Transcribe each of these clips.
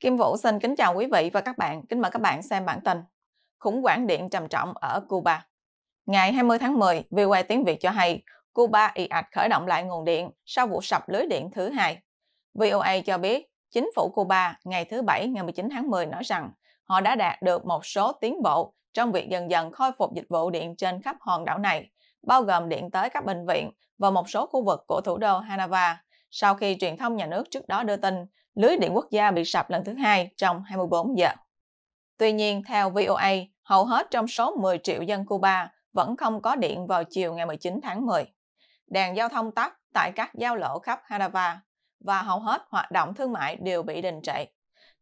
Kim Vũ xin kính chào quý vị và các bạn. Kính mời các bạn xem bản tin Khủng hoảng điện trầm trọng ở Cuba. Ngày 20 tháng 10, VOA tiếng Việt cho hay Cuba ị ạch khởi động lại nguồn điện sau vụ sập lưới điện thứ hai. VOA cho biết chính phủ Cuba ngày thứ Bảy ngày 19 tháng 10 nói rằng họ đã đạt được một số tiến bộ trong việc dần dần khôi phục dịch vụ điện trên khắp hòn đảo này, bao gồm điện tới các bệnh viện và một số khu vực của thủ đô Hanawa sau khi truyền thông nhà nước trước đó đưa tin lưới điện quốc gia bị sập lần thứ hai trong 24 giờ. Tuy nhiên, theo VOA, hầu hết trong số 10 triệu dân Cuba vẫn không có điện vào chiều ngày 19 tháng 10. Đèn giao thông tắt tại các giao lộ khắp Harava và hầu hết hoạt động thương mại đều bị đình trệ.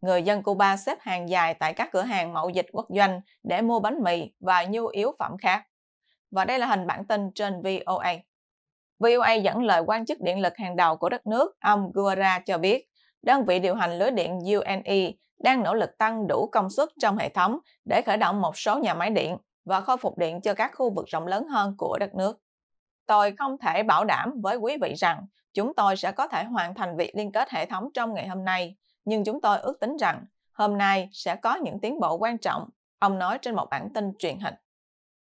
Người dân Cuba xếp hàng dài tại các cửa hàng mậu dịch quốc doanh để mua bánh mì và nhu yếu phẩm khác. Và đây là hình bản tin trên VOA. VOA dẫn lời quan chức điện lực hàng đầu của đất nước, ông Guerra cho biết, đơn vị điều hành lưới điện UNE đang nỗ lực tăng đủ công suất trong hệ thống để khởi động một số nhà máy điện và khôi phục điện cho các khu vực rộng lớn hơn của đất nước. Tôi không thể bảo đảm với quý vị rằng chúng tôi sẽ có thể hoàn thành việc liên kết hệ thống trong ngày hôm nay, nhưng chúng tôi ước tính rằng hôm nay sẽ có những tiến bộ quan trọng, ông nói trên một bản tin truyền hình.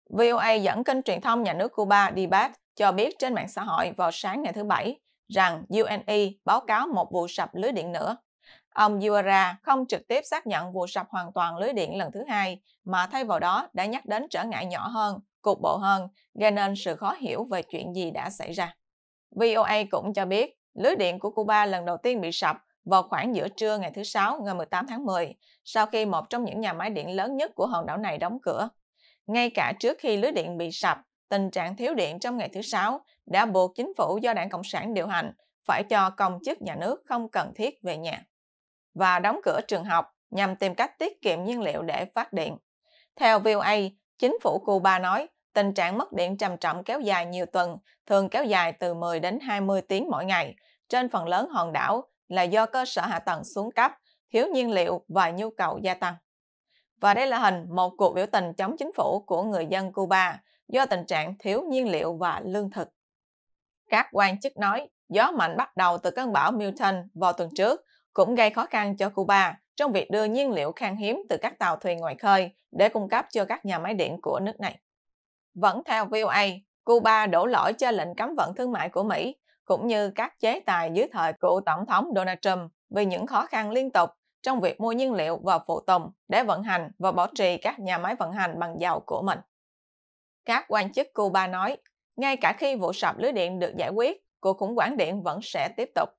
VOA dẫn kênh truyền thông nhà nước Cuba DBAT cho biết trên mạng xã hội vào sáng ngày thứ Bảy rằng UNE báo cáo một vụ sập lưới điện nữa. Ông Yuara không trực tiếp xác nhận vụ sập hoàn toàn lưới điện lần thứ hai, mà thay vào đó đã nhắc đến trở ngại nhỏ hơn, cục bộ hơn, gây nên sự khó hiểu về chuyện gì đã xảy ra. VOA cũng cho biết, lưới điện của Cuba lần đầu tiên bị sập vào khoảng giữa trưa ngày thứ Sáu ngày 18 tháng 10, sau khi một trong những nhà máy điện lớn nhất của hòn đảo này đóng cửa. Ngay cả trước khi lưới điện bị sập, tình trạng thiếu điện trong ngày thứ Sáu đã buộc chính phủ do Đảng Cộng sản điều hành phải cho công chức nhà nước không cần thiết về nhà và đóng cửa trường học nhằm tìm cách tiết kiệm nhiên liệu để phát điện. Theo VOA, chính phủ Cuba nói tình trạng mất điện trầm trọng kéo dài nhiều tuần, thường kéo dài từ 10 đến 20 tiếng mỗi ngày, trên phần lớn hòn đảo là do cơ sở hạ tầng xuống cấp, thiếu nhiên liệu và nhu cầu gia tăng. Và đây là hình một cuộc biểu tình chống chính phủ của người dân Cuba do tình trạng thiếu nhiên liệu và lương thực. Các quan chức nói gió mạnh bắt đầu từ cơn bão Milton vào tuần trước cũng gây khó khăn cho Cuba trong việc đưa nhiên liệu khan hiếm từ các tàu thuyền ngoài khơi để cung cấp cho các nhà máy điện của nước này. Vẫn theo VOA, Cuba đổ lỗi cho lệnh cấm vận thương mại của Mỹ cũng như các chế tài dưới thời cựu Tổng thống Donald Trump vì những khó khăn liên tục trong việc mua nhiên liệu và phụ tùng để vận hành và bảo trì các nhà máy vận hành bằng dầu của mình. Các quan chức Cuba nói, ngay cả khi vụ sập lưới điện được giải quyết, cuộc khủng hoảng điện vẫn sẽ tiếp tục.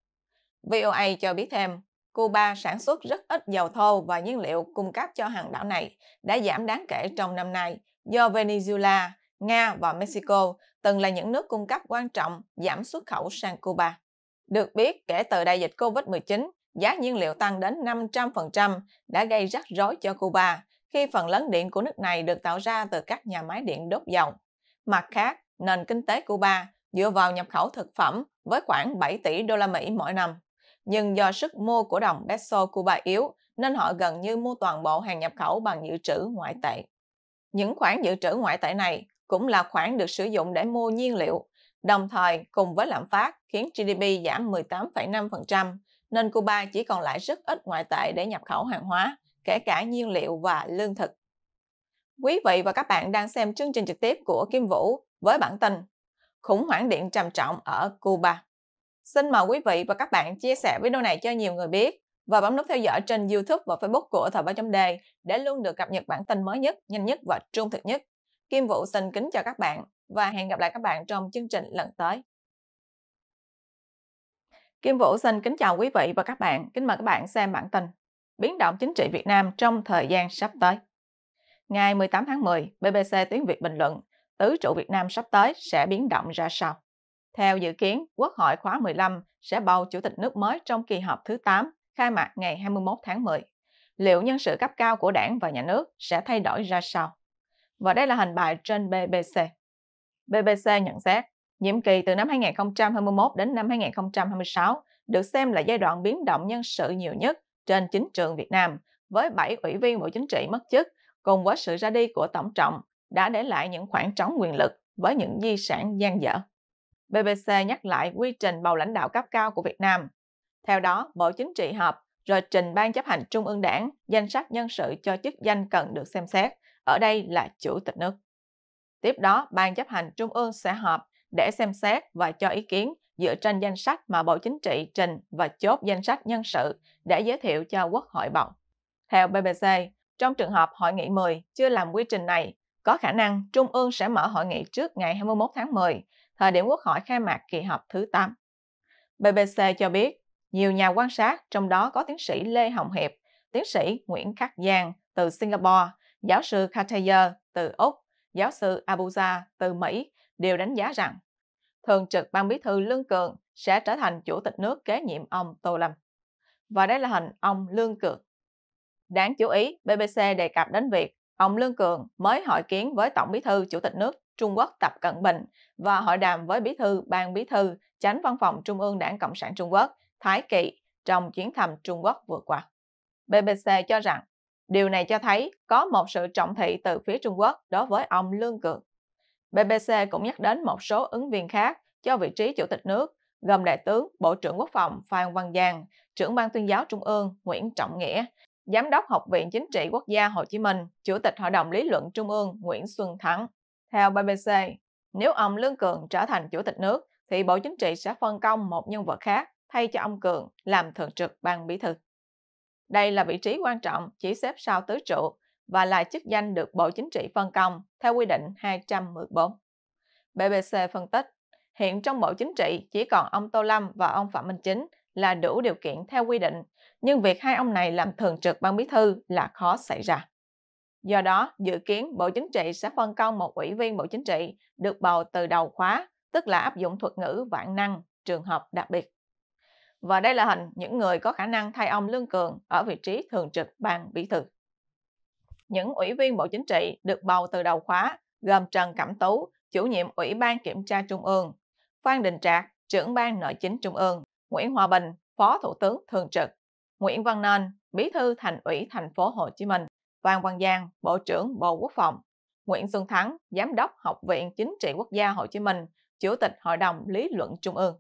VOA cho biết thêm, Cuba sản xuất rất ít dầu thô và nhiên liệu cung cấp cho hòn đảo này đã giảm đáng kể trong năm nay do Venezuela, Nga và Mexico từng là những nước cung cấp quan trọng giảm xuất khẩu sang Cuba. Được biết, kể từ đại dịch COVID-19, giá nhiên liệu tăng đến 500% đã gây rắc rối cho Cuba khi phần lớn điện của nước này được tạo ra từ các nhà máy điện đốt dòng. Mặt khác, nền kinh tế Cuba dựa vào nhập khẩu thực phẩm với khoảng 7 tỷ đô la Mỹ mỗi năm. Nhưng do sức mua của đồng peso Cuba yếu nên họ gần như mua toàn bộ hàng nhập khẩu bằng dự trữ ngoại tệ. Những khoản dự trữ ngoại tệ này cũng là khoản được sử dụng để mua nhiên liệu, đồng thời cùng với lạm phát khiến GDP giảm 18,5%, nên Cuba chỉ còn lại rất ít ngoại tệ để nhập khẩu hàng hóa kể cả nhiên liệu và lương thực. Quý vị và các bạn đang xem chương trình trực tiếp của Kim Vũ với bản tin Khủng hoảng điện trầm trọng ở Cuba. Xin mời quý vị và các bạn chia sẻ video này cho nhiều người biết và bấm nút theo dõi trên YouTube và Facebook của Thời báo chấm đề để luôn được cập nhật bản tin mới nhất, nhanh nhất và trung thực nhất. Kim Vũ xin kính chào các bạn và hẹn gặp lại các bạn trong chương trình lần tới. Kim Vũ xin kính chào quý vị và các bạn. Kính mời các bạn xem bản tin biến động chính trị Việt Nam trong thời gian sắp tới. Ngày 18 tháng 10, BBC tiếng Việt bình luận tứ trụ Việt Nam sắp tới sẽ biến động ra sao. Theo dự kiến, Quốc hội khóa 15 sẽ bầu chủ tịch nước mới trong kỳ họp thứ 8, khai mạc ngày 21 tháng 10. Liệu nhân sự cấp cao của đảng và nhà nước sẽ thay đổi ra sao? Và đây là hình bài trên BBC. BBC nhận xét, nhiệm kỳ từ năm 2021 đến năm 2026 được xem là giai đoạn biến động nhân sự nhiều nhất trên chính trường Việt Nam với 7 ủy viên Bộ Chính trị mất chức cùng với sự ra đi của Tổng Trọng đã để lại những khoảng trống quyền lực với những di sản gian dở. BBC nhắc lại quy trình bầu lãnh đạo cấp cao của Việt Nam. Theo đó, Bộ Chính trị họp rồi trình Ban chấp hành Trung ương Đảng danh sách nhân sự cho chức danh cần được xem xét, ở đây là Chủ tịch nước. Tiếp đó, Ban chấp hành Trung ương sẽ họp để xem xét và cho ý kiến dựa trên danh sách mà Bộ Chính trị trình và chốt danh sách nhân sự để giới thiệu cho Quốc hội bầu. Theo BBC, trong trường hợp hội nghị 10 chưa làm quy trình này, có khả năng Trung ương sẽ mở hội nghị trước ngày 21 tháng 10, thời điểm Quốc hội khai mạc kỳ họp thứ 8. BBC cho biết, nhiều nhà quan sát, trong đó có tiến sĩ Lê Hồng Hiệp, tiến sĩ Nguyễn Khắc Giang từ Singapore, giáo sư Katayer từ Úc, giáo sư Abuja từ Mỹ đều đánh giá rằng Thường trực Ban Bí thư Lương Cường sẽ trở thành chủ tịch nước kế nhiệm ông Tô Lâm. Và đây là hình ông Lương Cường. Đáng chú ý, BBC đề cập đến việc ông Lương Cường mới hội kiến với Tổng Bí thư Chủ tịch nước Trung Quốc Tập Cận Bình và hội đàm với Bí thư Ban Bí thư tránh Văn phòng Trung ương Đảng Cộng sản Trung Quốc Thái Kỳ trong chuyến thăm Trung Quốc vừa qua. BBC cho rằng điều này cho thấy có một sự trọng thị từ phía Trung Quốc đối với ông Lương Cường. BBC cũng nhắc đến một số ứng viên khác cho vị trí chủ tịch nước, gồm Đại tướng Bộ trưởng Quốc phòng Phan Văn Giang, trưởng ban tuyên giáo Trung ương Nguyễn Trọng Nghĩa, Giám đốc Học viện Chính trị Quốc gia Hồ Chí Minh, Chủ tịch Hội đồng Lý luận Trung ương Nguyễn Xuân Thắng. Theo BBC, nếu ông Lương Cường trở thành chủ tịch nước, thì Bộ Chính trị sẽ phân công một nhân vật khác thay cho ông Cường làm thường trực ban bí thư. Đây là vị trí quan trọng chỉ xếp sau tứ trụ, và là chức danh được Bộ Chính trị phân công theo quy định 214. BBC phân tích, hiện trong Bộ Chính trị chỉ còn ông Tô Lâm và ông Phạm Minh Chính là đủ điều kiện theo quy định, nhưng việc hai ông này làm thường trực ban bí thư là khó xảy ra. Do đó, dự kiến Bộ Chính trị sẽ phân công một ủy viên Bộ Chính trị được bầu từ đầu khóa, tức là áp dụng thuật ngữ vạn năng, trường hợp đặc biệt. Và đây là hình những người có khả năng thay ông Lương Cường ở vị trí thường trực ban bí thư những ủy viên Bộ Chính trị được bầu từ đầu khóa gồm Trần Cẩm Tú, chủ nhiệm Ủy ban Kiểm tra Trung ương, Phan Đình Trạc, trưởng ban Nội chính Trung ương, Nguyễn Hòa Bình, Phó Thủ tướng Thường trực, Nguyễn Văn Nên, Bí thư Thành ủy Thành phố Hồ Chí Minh, Phan Văn Giang, Bộ trưởng Bộ Quốc phòng, Nguyễn Xuân Thắng, Giám đốc Học viện Chính trị Quốc gia Hồ Chí Minh, Chủ tịch Hội đồng Lý luận Trung ương.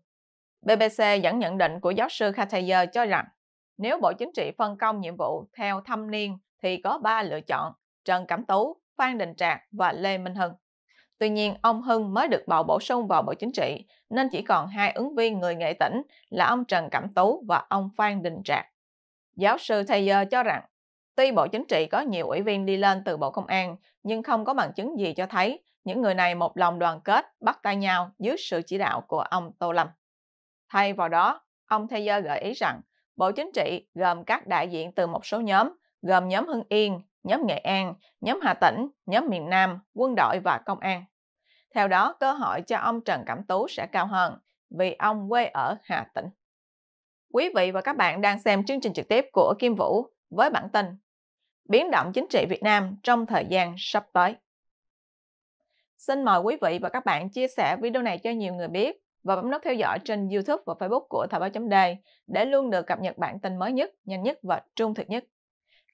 BBC dẫn nhận định của giáo sư Katayer cho rằng, nếu Bộ Chính trị phân công nhiệm vụ theo thâm niên thì có 3 lựa chọn, Trần Cẩm Tú, Phan Đình Trạc và Lê Minh Hưng. Tuy nhiên, ông Hưng mới được bầu bổ sung vào Bộ Chính trị, nên chỉ còn hai ứng viên người nghệ tỉnh là ông Trần Cẩm Tú và ông Phan Đình Trạc. Giáo sư Thayer cho rằng, tuy Bộ Chính trị có nhiều ủy viên đi lên từ Bộ Công an, nhưng không có bằng chứng gì cho thấy những người này một lòng đoàn kết bắt tay nhau dưới sự chỉ đạo của ông Tô Lâm. Thay vào đó, ông Thayer gợi ý rằng Bộ Chính trị gồm các đại diện từ một số nhóm gồm nhóm Hưng Yên, nhóm Nghệ An, nhóm Hà Tĩnh, nhóm miền Nam, quân đội và công an. Theo đó, cơ hội cho ông Trần Cẩm Tú sẽ cao hơn vì ông quê ở Hà Tĩnh. Quý vị và các bạn đang xem chương trình trực tiếp của Kim Vũ với bản tin Biến động chính trị Việt Nam trong thời gian sắp tới. Xin mời quý vị và các bạn chia sẻ video này cho nhiều người biết và bấm nút theo dõi trên YouTube và Facebook của Thời báo chấm để luôn được cập nhật bản tin mới nhất, nhanh nhất và trung thực nhất.